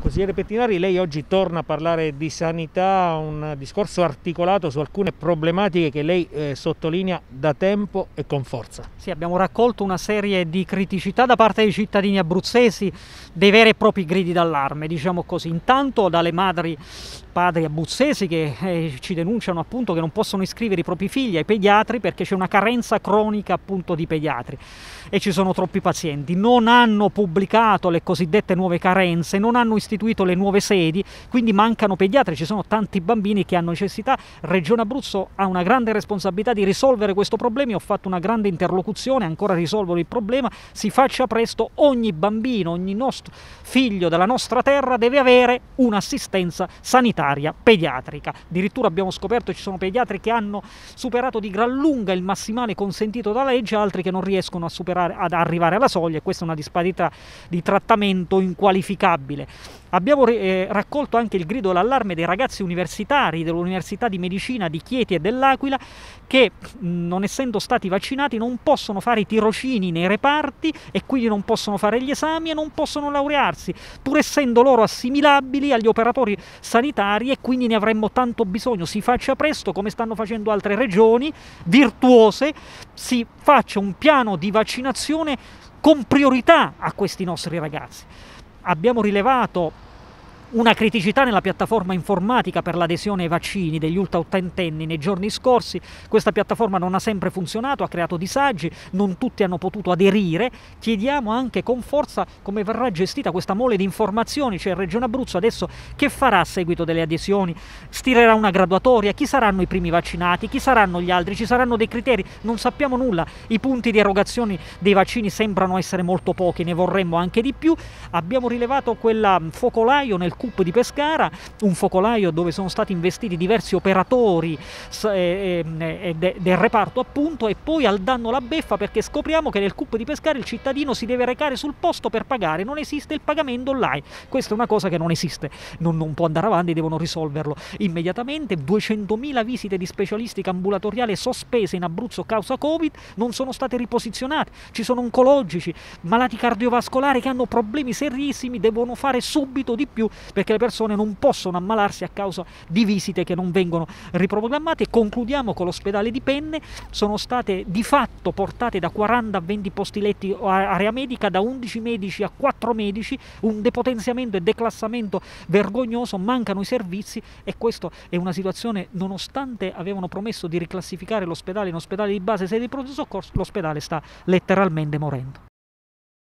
Consigliere Pettinari, lei oggi torna a parlare di sanità, un discorso articolato su alcune problematiche che lei eh, sottolinea da tempo e con forza. Sì, abbiamo raccolto una serie di criticità da parte dei cittadini abruzzesi, dei veri e propri gridi d'allarme, diciamo così. Intanto dalle madri, padri abruzzesi che eh, ci denunciano appunto che non possono iscrivere i propri figli ai pediatri perché c'è una carenza cronica appunto di pediatri e ci sono troppi pazienti. Non hanno pubblicato le cosiddette nuove carenze, non hanno iscritto costituito le nuove sedi, quindi mancano pediatri, ci sono tanti bambini che hanno necessità. Regione Abruzzo ha una grande responsabilità di risolvere questo problema, io ho fatto una grande interlocuzione, ancora risolvo il problema, si faccia presto, ogni bambino, ogni nostro figlio della nostra terra deve avere un'assistenza sanitaria pediatrica. Addirittura abbiamo scoperto che ci sono pediatri che hanno superato di gran lunga il massimale consentito dalla legge, altri che non riescono superare, ad arrivare alla soglia e questa è una disparità di trattamento inqualificabile. Abbiamo eh, raccolto anche il grido d'allarme dei ragazzi universitari dell'Università di Medicina di Chieti e dell'Aquila che non essendo stati vaccinati non possono fare i tirocini nei reparti e quindi non possono fare gli esami e non possono laurearsi, pur essendo loro assimilabili agli operatori sanitari e quindi ne avremmo tanto bisogno. Si faccia presto come stanno facendo altre regioni virtuose, si faccia un piano di vaccinazione con priorità a questi nostri ragazzi abbiamo rilevato una criticità nella piattaforma informatica per l'adesione ai vaccini degli ultra ottantenni nei giorni scorsi, questa piattaforma non ha sempre funzionato, ha creato disagi, non tutti hanno potuto aderire, chiediamo anche con forza come verrà gestita questa mole di informazioni, c'è cioè Regione Abruzzo adesso che farà a seguito delle adesioni, stirerà una graduatoria, chi saranno i primi vaccinati, chi saranno gli altri, ci saranno dei criteri, non sappiamo nulla, i punti di erogazione dei vaccini sembrano essere molto pochi, ne vorremmo anche di più, abbiamo rilevato quel focolaio nel CUP di Pescara, un focolaio dove sono stati investiti diversi operatori eh, ehm, eh, del reparto appunto e poi al danno la beffa perché scopriamo che nel CUP di Pescara il cittadino si deve recare sul posto per pagare, non esiste il pagamento online, questa è una cosa che non esiste, non, non può andare avanti, devono risolverlo immediatamente, 200.000 visite di specialistica ambulatoriale sospese in Abruzzo a causa Covid non sono state riposizionate, ci sono oncologici, malati cardiovascolari che hanno problemi serissimi, devono fare subito di più perché le persone non possono ammalarsi a causa di visite che non vengono riprogrammate. Concludiamo con l'ospedale di Penne, sono state di fatto portate da 40 a 20 posti letti area medica, da 11 medici a 4 medici, un depotenziamento e declassamento vergognoso, mancano i servizi e questa è una situazione, nonostante avevano promesso di riclassificare l'ospedale in ospedale di base sede di pronto soccorso, l'ospedale sta letteralmente morendo.